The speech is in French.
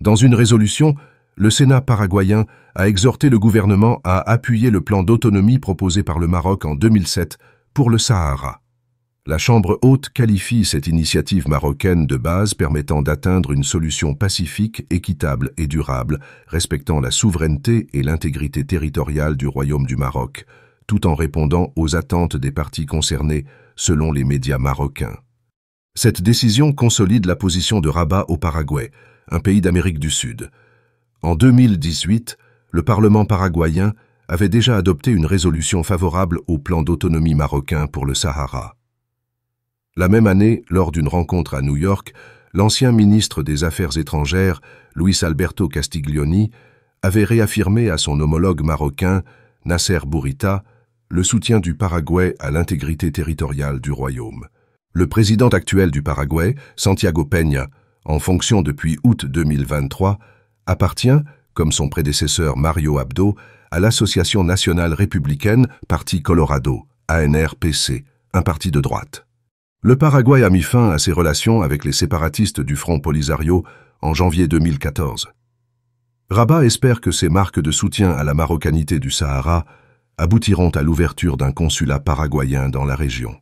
Dans une résolution, le Sénat paraguayen a exhorté le gouvernement à appuyer le plan d'autonomie proposé par le Maroc en 2007 pour le Sahara. La Chambre haute qualifie cette initiative marocaine de base permettant d'atteindre une solution pacifique, équitable et durable, respectant la souveraineté et l'intégrité territoriale du Royaume du Maroc, tout en répondant aux attentes des parties concernées, selon les médias marocains. Cette décision consolide la position de Rabat au Paraguay, un pays d'Amérique du Sud. En 2018, le Parlement paraguayen avait déjà adopté une résolution favorable au plan d'autonomie marocain pour le Sahara. La même année, lors d'une rencontre à New York, l'ancien ministre des Affaires étrangères, Luis Alberto Castiglioni, avait réaffirmé à son homologue marocain, Nasser Bourita, le soutien du Paraguay à l'intégrité territoriale du royaume. Le président actuel du Paraguay, Santiago Peña, en fonction depuis août 2023, appartient, comme son prédécesseur Mario Abdo, à l'Association nationale républicaine Parti Colorado, ANRPC, un parti de droite. Le Paraguay a mis fin à ses relations avec les séparatistes du Front Polisario en janvier 2014. Rabat espère que ces marques de soutien à la marocanité du Sahara aboutiront à l'ouverture d'un consulat paraguayen dans la région.